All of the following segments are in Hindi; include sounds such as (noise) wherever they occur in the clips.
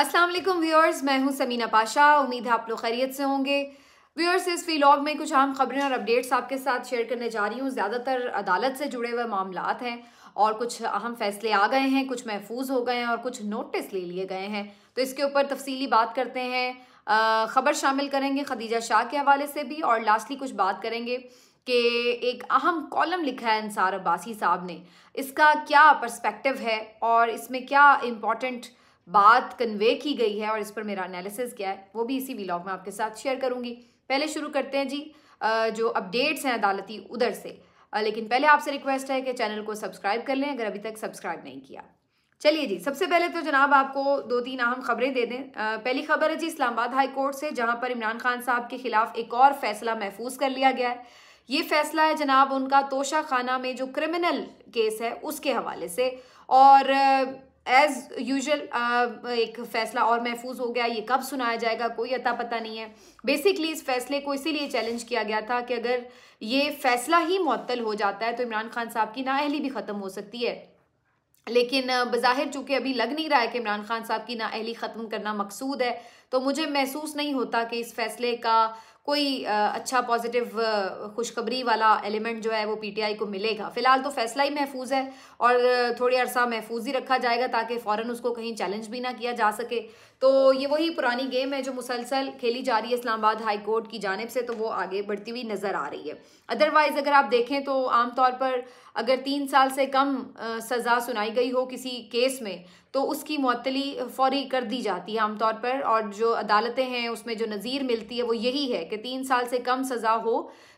अस्सलाम वालेकुम व्यूअर्स मैं हूं समीना पाशा उम्मीद है आप लोग खैरियत से होंगे व्यूअर्स इस व्लॉग में कुछ अहम खबरें और अपडेट्स आपके साथ शेयर करने जा रही हूँ ज़्यादातर अदालत से जुड़े हुए मामलात हैं और कुछ अहम फैसले आ गए हैं कुछ महफूज हो गए हैं और कुछ नोटिस ले लिए गए हैं तो इसके ऊपर तफसीली बात करते हैं ख़बर शामिल करेंगे खदीजा शाह के हवाले से भी और लास्टली कुछ बात करेंगे कि एक अहम कॉलम लिखा है अंसार अब्बासी साहब ने इसका क्या पर्सपेक्टिव है और इसमें क्या इम्पॉर्टेंट बात कन्वे की गई है और इस पर मेरा एनालिसिस क्या है वो भी इसी व्लॉग में आपके साथ शेयर करूँगी पहले शुरू करते हैं जी जो अपडेट्स हैं अदालती उधर से लेकिन पहले आपसे रिक्वेस्ट है कि चैनल को सब्सक्राइब कर लें अगर अभी तक सब्सक्राइब नहीं किया चलिए जी सबसे पहले तो जनाब आपको दो तीन अहम खबरें दे दें पहली खबर है जी इस्लामाबाद हाई कोर्ट से जहां पर इमरान खान साहब के खिलाफ एक और फैसला महफूज कर लिया गया है ये फैसला है जनाब उनका तोशा खाना में जो क्रिमिनल केस है उसके हवाले से और एज़ यूजल uh, एक फैसला और महफूज हो गया ये कब सुनाया जाएगा कोई अता पता नहीं है बेसिकली इस फैसले को इसीलिए चैलेंज किया गया था कि अगर ये फैसला ही मअतल हो जाता है तो इमरान खान साहब की नाअहली भी ख़त्म हो सकती है लेकिन uh, बज़ाहिर चूँकि अभी लग नहीं रहा है कि इमरान खान साहब की नाअहली ख़त्म करना मकसूद है तो मुझे महसूस नहीं होता कि इस फैसले का कोई अच्छा पॉजिटिव खुशखबरी वाला एलिमेंट जो है वो पीटीआई को मिलेगा फिलहाल तो फैसला ही महफूज है और थोड़ी अरसा महफूज ही रखा जाएगा ताकि फ़ौरन उसको कहीं चैलेंज भी ना किया जा सके तो ये वही पुरानी गेम है जो मुसलसल खेली जा रही है इस्लामाबाद हाई कोर्ट की जानब से तो वो आगे बढ़ती हुई नज़र आ रही है अदरवाइज़ अगर आप देखें तो आमतौर पर अगर तीन साल से कम सज़ा सुनाई गई हो किसी केस में तो उसकी मअतली फौरी कर दी जाती है आमतौर पर और जो अदालतें हैं उसमें जो नज़ीर मिलती है वो यही है कि तीन साल से कम सज़ा हो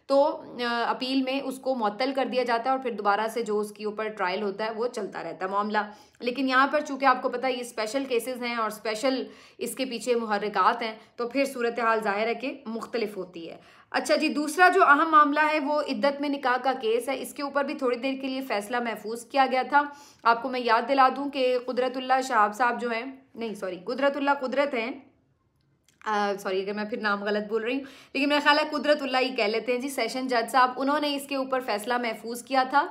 तो अपील में उसको मअतल कर दिया जाता है और फिर दोबारा से जो उसके ऊपर ट्रायल होता है वो चलता रहता है मामला लेकिन यहाँ पर चूंकि आपको पता है ये स्पेशल केसेस हैं और स्पेशल इसके पीछे मुहरकत हैं तो फिर सूरत हाल ज़ाहिर है कि मुख्तलिफ होती है अच्छा जी दूसरा जो अहम मामला है वो इद्दत में निकाह का केस है इसके ऊपर भी थोड़ी देर के लिए फ़ैसला महफूज किया गया था आपको मैं याद दिला दूँ कि कुदरतुल्ला शाहब साहब जो हैं नहीं सॉरी कुदरतुल्ला कुदरत हैं सॉरी uh, अगर मैं फिर नाम गलत बोल रही हूँ लेकिन मेरा ख्याल है कुदरतुल्ला ही कह लेते हैं जी सेशन जज साहब उन्होंने इसके ऊपर फैसला महफूज किया था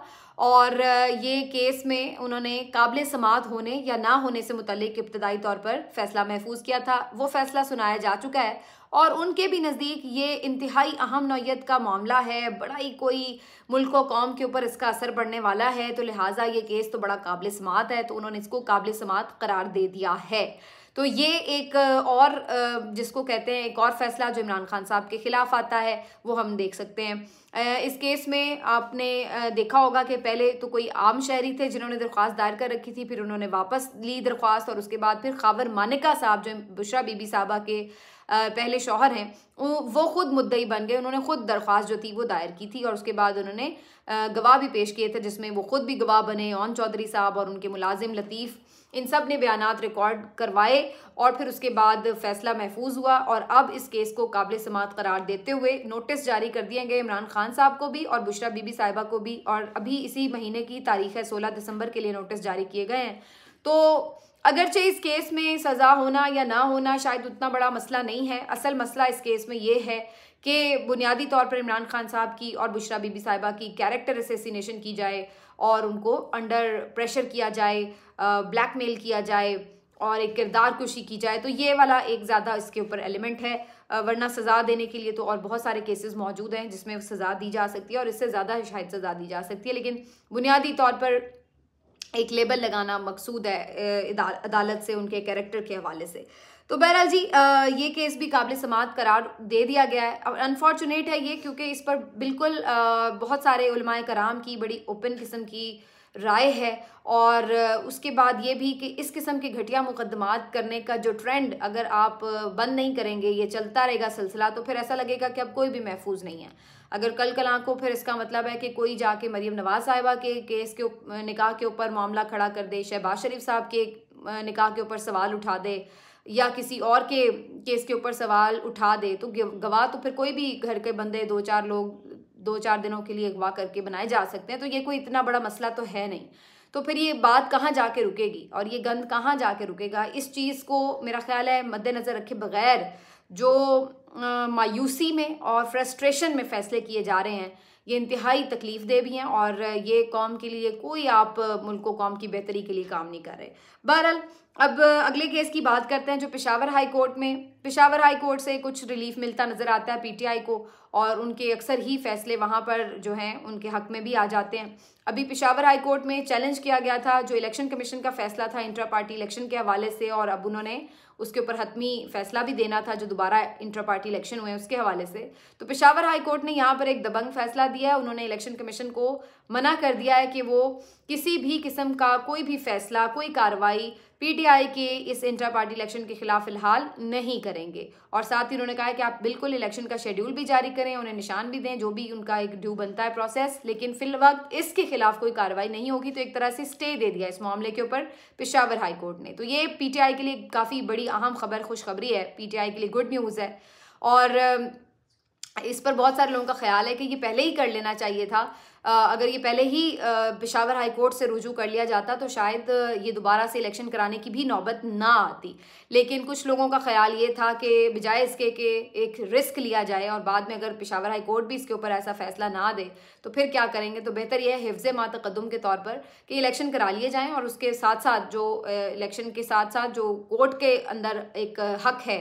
और uh, ये केस में उन्होंने काबिल समात होने या ना होने से मुतलिक इब्तदाई तौर पर फैसला महफूज किया था वो फैसला सुनाया जा चुका है और उनके भी नज़दीक ये इंतहाई अहम नौीयत का मामला है बड़ा ही कोई मुल्क व कौम के ऊपर इसका असर पड़ने वाला है तो लिहाजा ये केस तो बड़ा काबिल समात है तो उन्होंने इसको काबिल समात करार दे दिया है तो ये एक और जिसको कहते हैं एक और फैसला जो इमरान खान साहब के खिलाफ आता है वो हम देख सकते हैं इस केस में आपने देखा होगा कि पहले तो कोई आम शहरी थे जिन्होंने दरख्वास्त दायर कर रखी थी फिर उन्होंने वापस ली दरख्वास्त और उसके बाद फिर खावर मानिका साहब जो बुशरा बीबी साहबा के पहले शौहर हैं वो खुद मुद्दई बन गए उन्होंने खुद दरख्वास्त जो थी वो दायर की थी और उसके बाद उन्होंने गवाह भी पेश किए थे जिसमें वो खुद भी गवाह बने ओन चौधरी साहब और उनके मुलाजिम लतीफ़ इन सब ने बयान रिकॉर्ड करवाए और फिर उसके बाद फैसला महफूज हुआ और अब इस केस को काबिल समात करार देते हुए नोटिस जारी कर दिए गए इमरान खान साहब को भी और बुशरा बीबी साहिबा को भी और अभी इसी महीने की तारीख है सोलह दिसंबर के लिए नोटिस जारी किए गए हैं तो अगरचे इस केस में सज़ा होना या ना होना शायद उतना बड़ा मसला नहीं है असल मसला इस केस में ये है कि बुनियादी तौर पर इमरान खान साहब की और बुशरा बीबी साहिबा की कैरेक्टर असेसिनेशन की जाए और उनको अंडर प्रेशर किया जाए ब्लैकमेल किया जाए और एक किरदार कुशी की जाए तो ये वाला एक ज़्यादा इसके ऊपर एलिमेंट है वरना सज़ा देने के लिए तो और बहुत सारे केसेस मौजूद हैं जिसमें सज़ा दी जा सकती है और इससे ज़्यादा शायद सज़ा दी जा सकती है लेकिन बुनियादी तौर पर एक लेबल लगाना मकसूद है अदालत से उनके कैरेक्टर के हवाले से तो बहरहाल जी आ, ये केस भी काबिल समात करार दे दिया गया है अनफॉर्चुनेट है ये क्योंकि इस पर बिल्कुल आ, बहुत सारे उलमाए कराम की बड़ी ओपन किस्म की राय है और उसके बाद ये भी कि इस किस्म के घटिया मुकदमात करने का जो ट्रेंड अगर आप बंद नहीं करेंगे ये चलता रहेगा सिलसिला तो फिर ऐसा लगेगा कि अब कोई भी महफूज नहीं है अगर कल कल को फिर इसका मतलब है कि कोई जाके मरीम नवाज साहिबा के केस के निकाह के ऊपर मामला खड़ा कर दे शहबाज शरीफ साहब के निकाह के ऊपर सवाल उठा दे या किसी और के केस के ऊपर सवाल उठा दे तो गवाह तो फिर कोई भी घर के बंदे दो चार लोग दो चार दिनों के लिए अगवा करके बनाए जा सकते हैं तो ये कोई इतना बड़ा मसला तो है नहीं तो फिर ये बात कहाँ जा के रुकेगी और ये गंद कहाँ जा के रुकेगा इस चीज़ को मेरा ख्याल है मद्देनज़र रखे बगैर जो मायूसी में और फ्रस्ट्रेशन में फ़ैसले किए जा रहे हैं ये इंतहाई तकलीफ दे भी हैं और ये कौम के लिए कोई आप मुल्क को कौम की बेहतरी के लिए काम नहीं कर रहे बहरहाल अब अगले केस की बात करते हैं जो पिशावर हाई कोर्ट में पिशावर हाई कोर्ट से कुछ रिलीफ मिलता नज़र आता है पीटीआई को और उनके अक्सर ही फैसले वहाँ पर जो हैं उनके हक में भी आ जाते हैं अभी पिशावर हाई कोर्ट में चैलेंज किया गया था जो इलेक्शन कमीशन का फैसला था इंट्रा पार्टी इलेक्शन के हवाले से और अब उन्होंने उसके ऊपर हतमी फैसला भी देना था जो दोबारा इंट्रा पार्टी इलेक्शन हुए उसके हवाले से तो पिशावर हाई कोर्ट ने यहाँ पर एक दबंग फैसला दिया है उन्होंने इलेक्शन कमीशन को मना कर दिया है कि वो किसी भी किस्म का कोई भी फैसला कोई कार्रवाई पीटीआई के इस इंटर पार्टी इलेक्शन के खिलाफ फिलहाल नहीं करेंगे और साथ ही उन्होंने कहा कि आप बिल्कुल इलेक्शन का शेड्यूल भी जारी करें उन्हें निशान भी दें जो भी उनका एक ड्यू बनता है प्रोसेस लेकिन फिल वक्त इसके खिलाफ कोई कार्रवाई नहीं होगी तो एक तरह से स्टे दे दिया इस मामले के ऊपर पिशावर हाईकोर्ट ने तो ये पीटीआई के लिए काफ़ी बड़ी अहम खबर खुशखबरी है पीटीआई के लिए गुड न्यूज़ है और इस पर बहुत सारे लोगों का ख्याल है कि ये पहले ही कर लेना चाहिए था अगर ये पहले ही पिशावर हाई कोर्ट से रुजू कर लिया जाता तो शायद ये दोबारा से इलेक्शन कराने की भी नौबत ना आती लेकिन कुछ लोगों का ख्याल ये था कि बजाय इसके के एक रिस्क लिया जाए और बाद में अगर पिशावर हाई कोर्ट भी इसके ऊपर ऐसा फैसला ना दे तो फिर क्या करेंगे तो बेहतर यह है हिफ्ज़ कदम के तौर पर कि इलेक्शन करा लिए जाएँ और उसके साथ साथ जो इलेक्शन के साथ साथ जो कोर्ट के अंदर एक हक है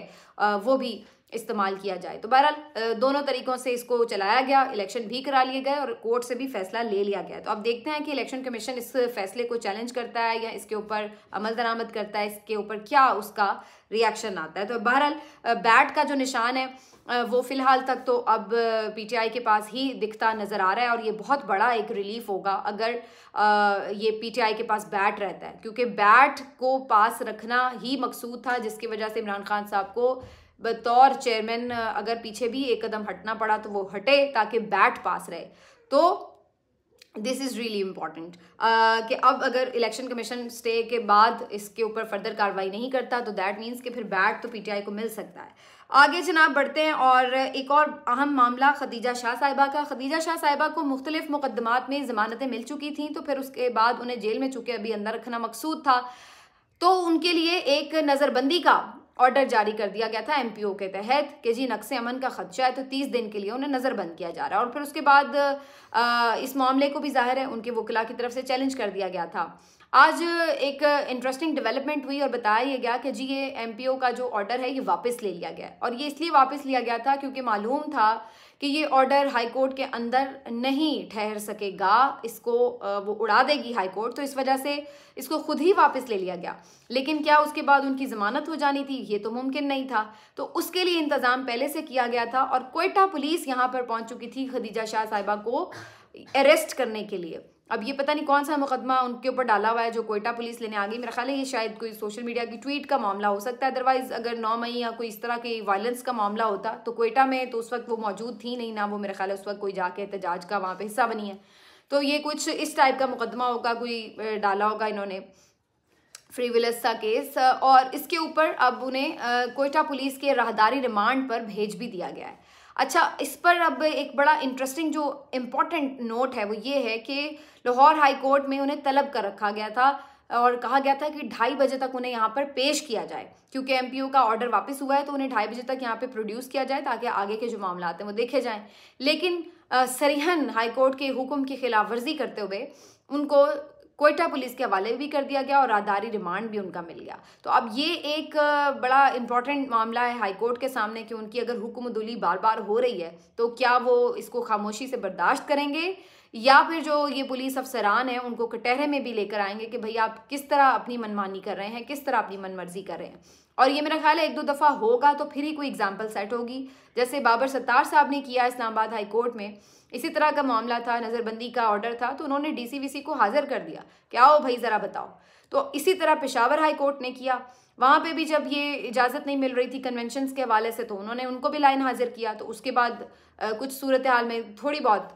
वो भी इस्तेमाल किया जाए तो बहरहाल दोनों तरीकों से इसको चलाया गया इलेक्शन भी करा लिए गए और कोर्ट से भी फैसला ले लिया गया तो अब देखते हैं कि इलेक्शन कमीशन इस फैसले को चैलेंज करता है या इसके ऊपर अमल दरामद करता है इसके ऊपर क्या उसका रिएक्शन आता है तो बहरहाल बैट का जो निशान है वो फिलहाल तक तो अब पीटीआई के पास ही दिखता नज़र आ रहा है और ये बहुत बड़ा एक रिलीफ होगा अगर ये पीटीआई के पास बैट रहता है क्योंकि बैट को पास रखना ही मकसूद था जिसकी वजह से इमरान खान साहब को बतौर चेयरमैन अगर पीछे भी एक कदम हटना पड़ा तो वो हटे ताकि बैट पास रहे तो दिस इज़ रियली इम्पॉर्टेंट कि अब अगर इलेक्शन कमीशन स्टे के बाद इसके ऊपर फर्दर कार्रवाई नहीं करता तो दैट मीन्स कि फिर बैट तो पीटीआई को मिल सकता है आगे जनाब बढ़ते हैं और एक और अहम मामला खदीजा शाह साहिबा का खदीजा शाह साहिबा को मुख्तलिफ मुकदमात में ज़मानतें मिल चुकी थी तो फिर उसके बाद उन्हें जेल में चुके अभी अंदर रखना मकसूद था तो उनके लिए एक नज़रबंदी का ऑर्डर जारी कर दिया गया था एम के तहत कि जी नक्से अमन का खदशा है तो तीस दिन के लिए उन्हें नज़रबंद किया जा रहा है और फिर उसके बाद इस मामले को भी जाहिर है उनके वकला की तरफ से चैलेंज कर दिया गया था आज एक इंटरेस्टिंग डेवलपमेंट हुई और बताया गया कि जी ये एम का जो ऑर्डर है ये वापस ले लिया गया और ये इसलिए वापस लिया गया था क्योंकि मालूम था कि ये ऑर्डर हाई कोर्ट के अंदर नहीं ठहर सकेगा इसको वो उड़ा देगी हाई कोर्ट तो इस वजह से इसको खुद ही वापस ले लिया गया लेकिन क्या उसके बाद उनकी ज़मानत हो जानी थी ये तो मुमकिन नहीं था तो उसके लिए इंतज़ाम पहले से किया गया था और कोयटा पुलिस यहाँ पर पहुँच चुकी थी खदीजा शाह साहिबा को अरेस्ट करने के लिए अब ये पता नहीं कौन सा मुकदमा उनके ऊपर डाला हुआ है जो कोयटा पुलिस लेने आ गई मेरा ख्याल है ये शायद कोई सोशल मीडिया की ट्वीट का मामला हो सकता है अदरवाइज अगर नौ मई या कोई इस तरह के वायलेंस का मामला होता तो कोयटा में तो उस वक्त वो मौजूद थी नहीं ना वो मेरा ख्याल है उस वक्त कोई जाके एहतजाज का वहाँ पर हिस्सा बनी है तो ये कुछ इस टाइप का मुकदमा होगा कोई डाला होगा इन्होंने फ्रीविलस का केस और इसके ऊपर अब उन्हें कोयटा पुलिस के राहदारी रिमांड पर भेज भी दिया गया है अच्छा इस पर अब एक बड़ा इंटरेस्टिंग जो इम्पोर्टेंट नोट है वो ये है कि लाहौर हाई कोर्ट में उन्हें तलब कर रखा गया था और कहा गया था कि ढाई बजे तक उन्हें यहाँ पर पेश किया जाए क्योंकि एम का ऑर्डर वापस हुआ है तो उन्हें ढाई बजे तक यहाँ पर प्रोड्यूस किया जाए ताकि आगे के जो मामला हैं वो देखे जाएँ लेकिन सरहन हाईकोर्ट के हुक्म की खिलाफ वर्जी करते हुए उनको कोयटा पुलिस के हवाले भी कर दिया गया और आधारी रिमांड भी उनका मिल गया तो अब ये एक बड़ा इंपॉर्टेंट मामला है हाईकोर्ट के सामने कि उनकी अगर हुक्मदुली बार बार हो रही है तो क्या वो इसको खामोशी से बर्दाश्त करेंगे या फिर जो ये पुलिस अफसरान हैं उनको कटहरे में भी लेकर आएंगे कि भाई आप किस तरह अपनी मनमानी कर रहे हैं किस तरह अपनी मनमर्जी कर रहे हैं और ये मेरा ख्याल है एक दो दफ़ा होगा तो फिर ही कोई एग्जाम्पल सेट होगी जैसे बाबर सत्तार साहब ने किया इस्लामाबाद हाई कोर्ट में इसी तरह का मामला था नज़रबंदी का ऑर्डर था तो उन्होंने डीसीवीसी को हाज़िर कर दिया क्या हो भाई ज़रा बताओ तो इसी तरह पेशावर हाई कोर्ट ने किया वहाँ पे भी जब ये इजाज़त नहीं मिल रही थी कन्वेंशन के हवाले से तो उन्होंने उनको भी लाइन हाजिर किया तो उसके बाद आ, कुछ सूरत हाल में थोड़ी बहुत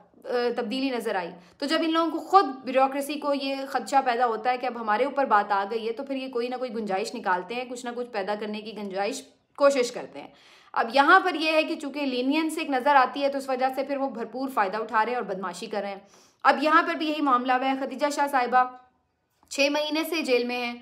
तब्दीली नज़र आई तो जब इन लोगों को खुद ब्यूरोसी को ये खदशा पैदा होता है कि अब हमारे ऊपर बात आ गई है तो फिर ये कोई ना कोई गुंजाइश निकालते हैं कुछ ना कुछ पैदा करने की गुंजाइश कोशिश करते हैं अब यहाँ पर यह है कि चूंकि लीनियंस एक नज़र आती है तो उस वजह से फिर वो भरपूर फ़ायदा उठा रहे हैं और बदमाशी कर रहे हैं अब यहाँ पर भी यही मामला हुआ है खदीजा शाह साहिबा छः महीने से जेल में हैं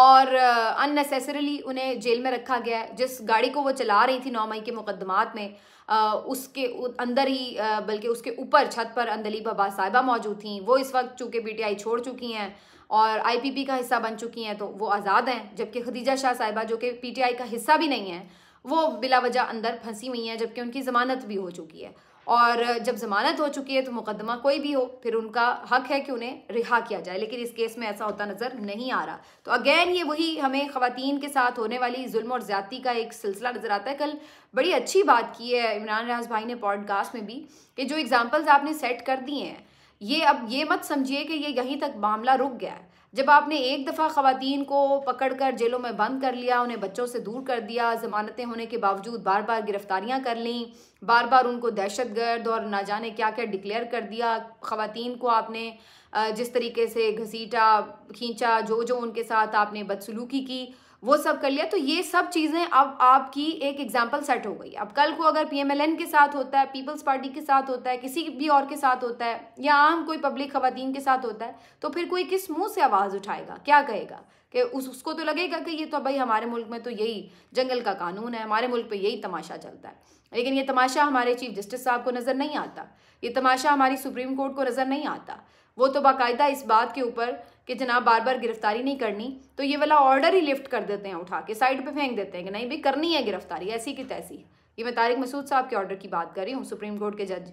और अननेसेसरली uh, उन्हें जेल में रखा गया जिस गाड़ी को वो चला रही थी नौ मई के मुकदमात में uh, उसके अंदर ही uh, बल्कि उसके ऊपर छत पर अंदली बाबा साहिबा मौजूद थी वो इस वक्त चूँकि पीटीआई छोड़ चुकी हैं और आईपीपी का हिस्सा बन चुकी हैं तो वो आज़ाद हैं जबकि खदीजा शाह साहिबा जो कि पीटीआई का हिस्सा भी नहीं है वो बिला वजह अंदर फंसी हुई हैं जबकि उनकी ज़मानत भी हो चुकी है और जब ज़मानत हो चुकी है तो मुकदमा कोई भी हो फिर उनका हक है कि उन्हें रिहा किया जाए लेकिन इस केस में ऐसा होता नज़र नहीं आ रहा तो अगेन ये वही हमें ख़वातीन के साथ होने वाली जुल्म और ज़्यादती का एक सिलसिला नज़र आता है कल बड़ी अच्छी बात की है इमरान राज भाई ने पॉडकास्ट में भी कि जो एग्ज़ाम्पल्स आपने सेट कर दिए हैं ये अब ये मत समझिए कि ये यहीं तक मामला रुक गया है जब आपने एक दफ़ा ख़वातीन को पकड़ कर जेलों में बंद कर लिया उन्हें बच्चों से दूर कर दिया ज़मानतें होने के बावजूद बार बार गिरफ्तारियां कर लीं बार बार उनको दहशत गर्द और ना जाने क्या क्या डिक्लेयर कर दिया ख़वातीन को आपने जिस तरीके से घसीटा खींचा जो जो उनके साथ आपने बदसलूकी की वो सब कर लिया तो ये सब चीज़ें अब आपकी एक एग्जाम्पल सेट हो गई अब कल को अगर पीएमएलएन के साथ होता है पीपल्स पार्टी के साथ होता है किसी भी और के साथ होता है या आम कोई पब्लिक खवतिन के साथ होता है तो फिर कोई किस मुंह से आवाज़ उठाएगा क्या कहेगा कि उस उसको तो लगेगा कि ये तो भाई हमारे मुल्क में तो यही जंगल का कानून है हमारे मुल्क पर यही तमाशा चलता है लेकिन ये तमाशा हमारे चीफ जस्टिस साहब को नज़र नहीं आता ये तमाशा हमारी सुप्रीम कोर्ट को नज़र नहीं आता वो तो बाकायदा इस बात के ऊपर कि जनाब बार बार गिरफ्तारी नहीं करनी तो ये वाला ऑर्डर ही लिफ्ट कर देते हैं उठा के साइड पे फेंक देते हैं कि नहीं भाई करनी है गिरफ्तारी ऐसी की तैसी ये मैं तारिक मसूद साहब के ऑर्डर की बात कर रही हूँ सुप्रीम कोर्ट के जज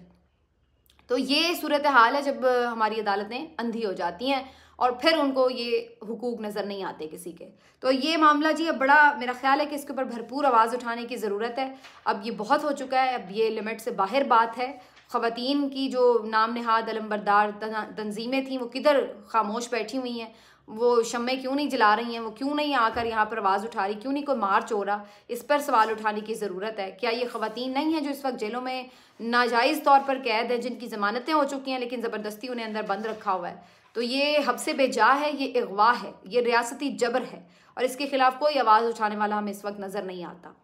तो ये सूरत हाल है जब हमारी अदालतें अंधी हो जाती हैं और फिर उनको ये हुकूक नज़र नहीं आते किसी के तो ये मामला जी अब बड़ा मेरा ख्याल है कि इसके ऊपर भरपूर आवाज़ उठाने की ज़रूरत है अब ये बहुत हो चुका है अब ये लिमिट से बाहर बात है ख़वान की जो नाम नहाद अलम्बरदार तंजीमें थीं वो किधर खामोश बैठी हुई हैं वो शमे क्यों नहीं जला रही हैं वो क्यों नहीं आकर यहाँ पर आवाज़ उठा रही क्यों नहीं कोई मार्च हो रहा इस पर सवाल उठाने की ज़रूरत है क्या ये ख़वातीन नहीं हैं जो इस वक्त जेलों में नाजायज़ तौर पर कैद है जिनकी ज़मानतें हो चुकी हैं लेकिन ज़बरदस्ती उन्हें अंदर बंद रखा हुआ है तो ये हबसे बेजा है ये अगवा है ये रियासती जबर है और इसके खिलाफ कोई आवाज़ उठाने वाला हमें इस वक्त नज़र नहीं आता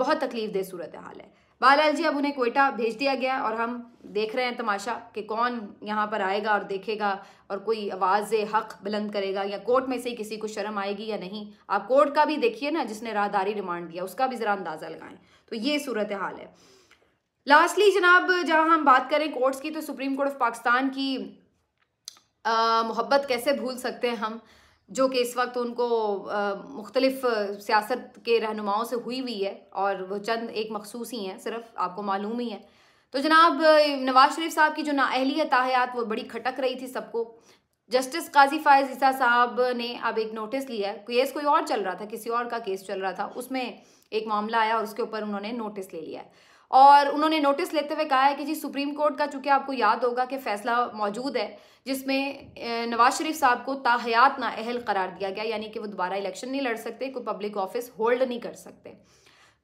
बहुत तकलीफ दे सूरत हाल है बहरहाल जी अब उन्हें कोयटा भेज दिया गया और हम देख रहे हैं तमाशा कि कौन यहाँ पर आएगा और देखेगा और कोई आवाज़ हक बुलंद करेगा या कोर्ट में से किसी को शर्म आएगी या नहीं आप कोर्ट का भी देखिए ना जिसने राहदारी रिमांड दिया उसका भी ज़रा अंदाज़ा लगाएं तो ये सूरत हाल है लास्टली जनाब जहाँ हम बात करें कोर्ट्स की तो सुप्रीम कोर्ट ऑफ पाकिस्तान की मोहब्बत कैसे भूल सकते हैं हम जो कि इस वक्त उनको मुख्तलिफ सियासत के रहनुमाओं से हुई हुई है और वो चंद एक मखसूस ही हैं सिर्फ आपको मालूम ही है तो जनाब नवाज शरीफ साहब की जो नाअहली ताहयात वो बड़ी खटक रही थी सबको जस्टिस काजी फायज ईसा साहब ने अब एक नोटिस लिया है केस कोई और चल रहा था किसी और का केस चल रहा था उसमें एक मामला आया और उसके ऊपर उन्होंने नोटिस ले लिया है और उन्होंने नोटिस लेते हुए कहा है कि जी सुप्रीम कोर्ट का चूँकि आपको याद होगा कि फैसला मौजूद है जिसमें नवाज शरीफ साहब को ताहयात ना अहल करार दिया गया यानी कि वो दोबारा इलेक्शन नहीं लड़ सकते कोई पब्लिक ऑफिस होल्ड नहीं कर सकते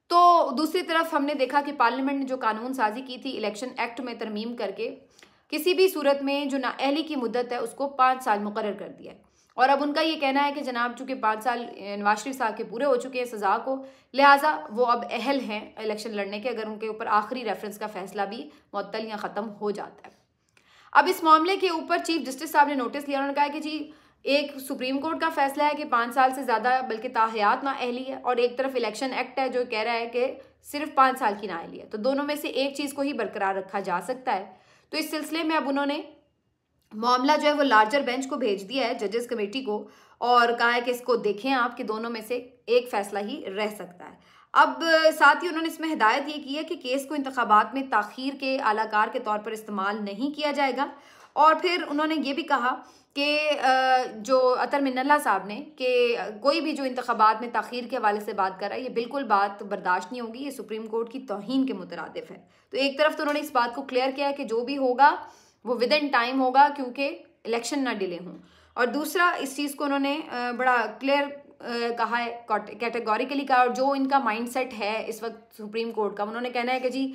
तो दूसरी तरफ हमने देखा कि पार्लियामेंट ने जो कानून साजी की थी इलेक्शन एक्ट में तरमीम करके किसी भी सूरत में जो नाअहली की मुद्दत है उसको पाँच साल मुकर कर दिया है और अब उनका ये कहना है कि जनाब चूँकि पाँच साल नवाज शरीफ साहब के पूरे हो चुके हैं सज़ा को लिहाजा वो अब अहल हैं इलेक्शन लड़ने के अगर उनके ऊपर आखिरी रेफरेंस का फैसला भी मअतल या ख़त्म हो जाता है अब इस मामले के ऊपर चीफ जस्टिस साहब ने नोटिस लिया उन्होंने कहा कि जी एक सुप्रीम कोर्ट का फैसला है कि पाँच साल से ज़्यादा बल्कि ताहयात ना अहली है और एक तरफ इलेक्शन एक्ट है जो कह रहा है कि सिर्फ पाँच साल की ना अहली है तो दोनों में से एक चीज़ को ही बरकरार रखा जा सकता है तो इस सिलसिले में अब उन्होंने मामला जो है वो लार्जर बेंच को भेज दिया है जजेस कमेटी को और कहा है कि इसको देखें आप कि दोनों में से एक फैसला ही रह सकता है अब साथ ही उन्होंने इसमें हिदायत ये की है कि केस को इंतबात में तखीर के आलाकार के तौर पर इस्तेमाल नहीं किया जाएगा और फिर उन्होंने ये भी कहा कि जो अतर मिनल्ला साहब ने कि कोई भी जो इंतबात में तखीर के हवाले से बात कर रहा है ये बिल्कुल बात बर्दाश्त नहीं होगी ये सुप्रीम कोर्ट की तोहन के मुतरद है तो एक तरफ तो उन्होंने इस बात को क्लियर किया है कि जो भी होगा वो विद इन टाइम होगा क्योंकि इलेक्शन ना डिले हों और दूसरा इस चीज़ को उन्होंने बड़ा क्लियर कहा है कैटेगोरिकली कहा और जो इनका माइंडसेट है इस वक्त सुप्रीम कोर्ट का उन्होंने कहना है कि जी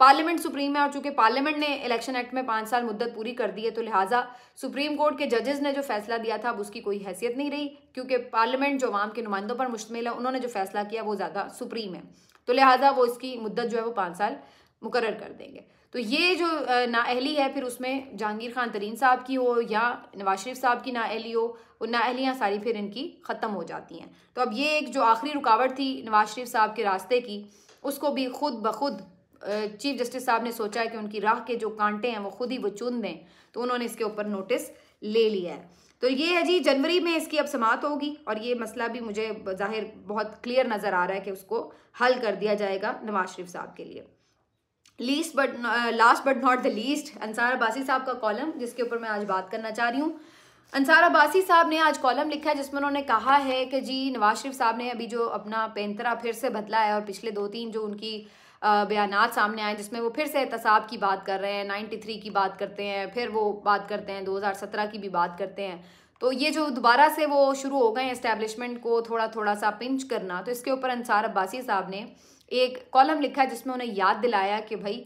पार्लियामेंट सुप्रीम है और चूंकि पार्लियामेंट ने इलेक्शन एक्ट में पाँच साल मुद्दत पूरी कर दी है तो लिहाजा सुप्रीम कोर्ट के जजेस ने जो फैसला दिया था अब उसकी कोई हैसियत नहीं रही क्योंकि पार्लियामेंट जो आवाम के नुमाइंदों पर मुश्तमिल है उन्होंने जो फैसला किया वो ज़्यादा सुप्रीम है तो लिहाजा वो इसकी मुद्दत जो है वो पाँच साल मुकर कर देंगे तो ये जो नाअहली है फिर उसमें जहांगीर खान तरीन साहब की हो या नवाज शरीफ साहब की नाअहली हो वो नााहलियाँ सारी फिर इनकी ख़त्म हो जाती हैं तो अब ये एक जो आखिरी रुकावट थी नवाज शरीफ साहब के रास्ते की उसको भी खुद ब खुद चीफ जस्टिस साहब ने सोचा है कि उनकी राह के जो कांटे हैं वो खुद ही वो चुन दें तो उन्होंने इसके ऊपर नोटिस ले लिया है तो ये है जी जनवरी में इसकी अब समाप्त होगी और ये मसला भी मुझे जाहिर बहुत क्लियर नज़र आ रहा है कि उसको हल कर दिया जाएगा नवाज शरीफ साहब के लिए least but last but not the least Ansar Abbasi sahab का कॉलम जिसके ऊपर मैं आज बात करना चाह रही हूँ अंसार अबासी साहब ने आज कॉलम लिखा है जिसमें उन्होंने कहा है कि जी नवाज शरीफ साहब ने अभी जो अपना पेंतरा फिर से बदला है और पिछले दो तीन जो उनकी बयान सामने आए जिसमें वो फिर से एहतसाब की बात कर रहे हैं नाइन्टी थ्री की बात करते हैं फिर वो बात करते हैं दो हज़ार सत्रह की भी बात करते हैं तो ये जो दोबारा से वो शुरू हो गए इस्टेब्लिशमेंट को थोड़ा थोड़ा सा पिंच करना तो इसके ऊपर अंसार अब्बासी साहब ने एक कॉलम लिखा है जिसमें उन्हें याद दिलाया कि भाई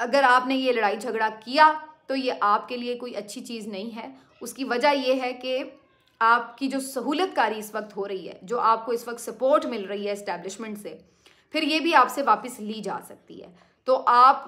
अगर आपने ये लड़ाई झगड़ा किया तो ये आपके लिए कोई अच्छी चीज़ नहीं है उसकी वजह ये है कि आपकी जो सहूलतकारी इस वक्त हो रही है जो आपको इस वक्त सपोर्ट मिल रही है इस्टेब्लिशमेंट से फिर ये भी आपसे वापस ली जा सकती है तो आप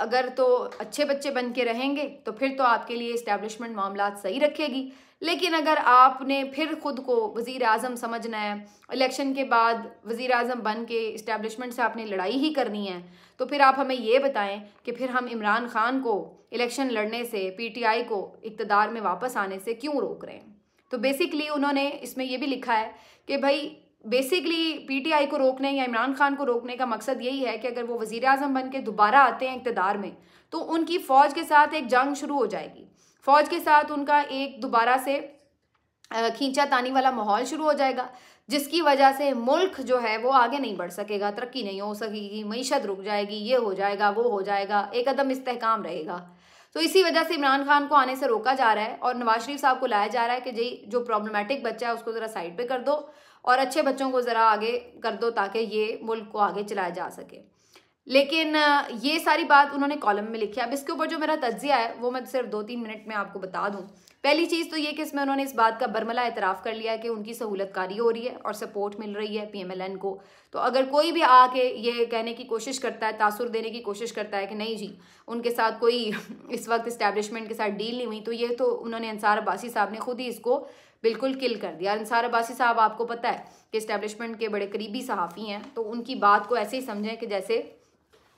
अगर तो अच्छे बच्चे बन के रहेंगे तो फिर तो आपके लिए इस्टेब्लिशमेंट मामला सही रखेगी लेकिन अगर आपने फिर ख़ुद को वज़ी अजम समझना है इलेक्शन के बाद वज़ी अजम बन के इस्टेबलिशमेंट से आपने लड़ाई ही करनी है तो फिर आप हमें ये बताएं कि फिर हम इमरान खान को इलेक्शन लड़ने से पी टी आई को इकतदार में वापस आने से क्यों रोक रहे हैं तो बेसिकली उन्होंने इसमें यह भी लिखा है कि भाई बेसिकली आई को रोकने या इमरान खान को रोकने का मकसद यही है कि अगर वो वज़ी अजम बन के दोबारा आते हैं इकतदार में तो उनकी फ़ौज के साथ एक जंग शुरू हो जाएगी फौज के साथ उनका एक दोबारा से खींचा तानी वाला माहौल शुरू हो जाएगा जिसकी वजह से मुल्क जो है वो आगे नहीं बढ़ सकेगा तरक्की नहीं हो सकेगी मीशत रुक जाएगी ये हो जाएगा वो हो जाएगा एक कदम इस्तेकाम रहेगा तो इसी वजह से इमरान खान को आने से रोका जा रहा है और नवाज शरीफ साहब को लाया जा रहा है कि जी जो प्रॉब्लमेटिक बच्चा है उसको ज़रा साइड पर कर दो और अच्छे बच्चों को ज़रा आगे कर दो ताकि ये मुल्क को आगे चलाया जा सके लेकिन ये सारी बात उन्होंने कॉलम में लिखी अब इसके ऊपर जो मेरा तज्जिया है वो मैं सिर्फ दो तीन मिनट में आपको बता दूँ पहली चीज़ तो ये कि इसमें उन्होंने इस बात का बरमला एतराफ़ कर लिया कि उनकी सहूलतकारी हो रही है और सपोर्ट मिल रही है पीएमएलएन को तो अगर कोई भी आके ये कहने की कोशिश करता है तासुर देने की कोशिश करता है कि नहीं जी उनके साथ कोई (laughs) इस वक्त इस्टेबलिशमेंट के साथ डील नहीं हुई तो ये तो उन्होंने अंसार अब्बासी साहब ने खुद ही इसको बिल्कुल किल कर दिया अंसार अब्बासी साहब आपको पता है कि इस्टेब्लिशमेंट के बड़े करीबी सहाफ़ी हैं तो उनकी बात को ऐसे ही समझें कि जैसे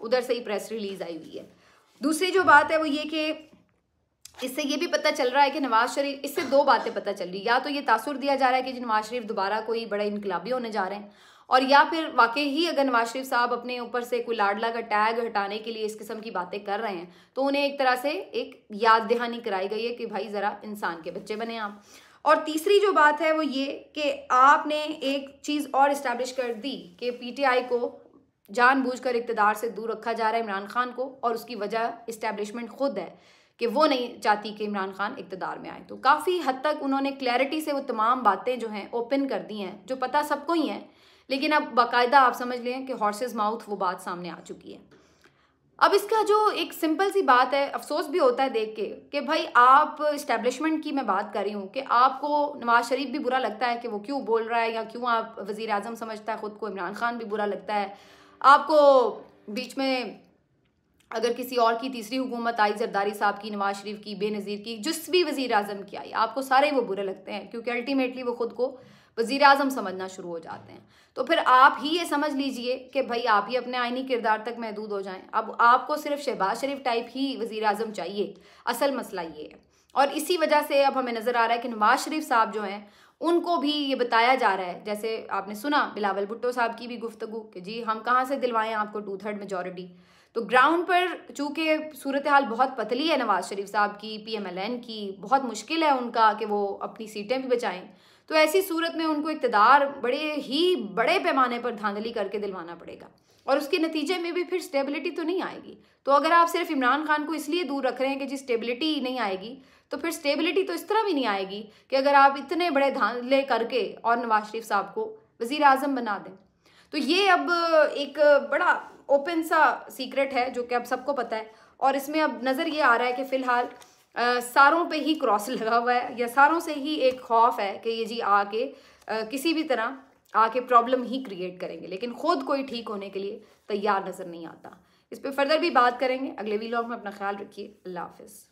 उधर से ही प्रेस रिलीज आई हुई है दूसरी जो बात है वो ये कि इससे ये भी पता चल रहा है कि नवाज शरीफ इससे दो बातें पता चल रही या तो ये तासुर दिया जा रहा है कि जी नवाज शरीफ दोबारा कोई बड़ा इनकलाबी होने जा रहे हैं और या फिर वाकई ही अगर नवाज शरीफ साहब अपने ऊपर से कोई लाडला का टैग हटाने के लिए इस किस्म की बातें कर रहे हैं तो उन्हें एक तरह से एक याद दहानी कराई गई है कि भाई ज़रा इंसान के बच्चे बने आप और तीसरी जो बात है वो ये कि आपने एक चीज़ और इस्टेब्लिश कर दी कि पीटीआई को जानबूझकर इकतदार से दूर रखा जा रहा है इमरान खान को और उसकी वजह इस्टेब्लिशमेंट खुद है कि वो नहीं चाहती कि इमरान खान इकतदार में आए तो काफ़ी हद तक उन्होंने क्लैरिटी से वो तमाम बातें जो हैं ओपन कर दी हैं जो पता सबको ही हैं लेकिन अब बाकायदा आप समझ लें कि हॉर्सेज माउथ वो बात सामने आ चुकी है अब इसका जो एक सिंपल सी बात है अफसोस भी होता है देख के कि भाई आप इस्टेब्लिशमेंट की मैं बात कर रही हूँ कि आपको नवाज शरीफ भी बुरा लगता है कि वो क्यों बोल रहा है या क्यों आप वज़ी अजम समझता है ख़ुद को इमरान खान भी बुरा लगता है आपको बीच में अगर किसी और की तीसरी हुकूमत आई जरदारी साहब की नवाज शरीफ की बेनज़ीर की जिस भी वज़ी अजम की आई आपको सारे वो बुरे लगते हैं क्योंकि अल्टीमेटली वो ख़ुद को वज़ी अजम समझना शुरू हो जाते हैं तो फिर आप ही ये समझ लीजिए कि भाई आप ही अपने आइनी किरदार तक महदूद हो जाएं अब आपको सिर्फ शहबाज शरीफ टाइप ही वज़ी अजम चाहिए असल मसला ये है और इसी वजह से अब हमें नज़र आ रहा है कि नवाज शरीफ साहब जो हैं उनको भी ये बताया जा रहा है जैसे आपने सुना बिलावल भुट्टो साहब की भी गुफ्तगु कि जी हम कहाँ से दिलवाएं आपको टू थर्ड मेजोरिटी तो ग्राउंड पर चूँकि सूरत हाल बहुत पतली है नवाज़ शरीफ साहब की पीएमएलएन की बहुत मुश्किल है उनका कि वो अपनी सीटें भी बचाएं तो ऐसी सूरत में उनको इकतदार बड़े ही बड़े पैमाने पर धांधली करके दिलवाना पड़ेगा और उसके नतीजे में भी फिर स्टेबिलिटी तो नहीं आएगी तो अगर आप सिर्फ इमरान खान को इसलिए दूर रख रहे हैं कि जी स्टेबिलिटी नहीं आएगी तो फिर स्टेबिलिटी तो इस तरह भी नहीं आएगी कि अगर आप इतने बड़े धांधले करके और नवाज शरीफ साहब को वजीर आजम बना दें तो ये अब एक बड़ा ओपन सा सीक्रेट है जो कि अब सबको पता है और इसमें अब नज़र ये आ रहा है कि फ़िलहाल सारों पे ही क्रॉस लगा हुआ है या सारों से ही एक खौफ है कि ये जी आके किसी भी तरह आके प्रॉब्लम ही क्रिएट करेंगे लेकिन खुद कोई ठीक होने के लिए तैयार नज़र नहीं आता इस पर फर्दर भी बात करेंगे अगले वीलॉग में अपना ख्याल रखिए अल्लाह हाफिज़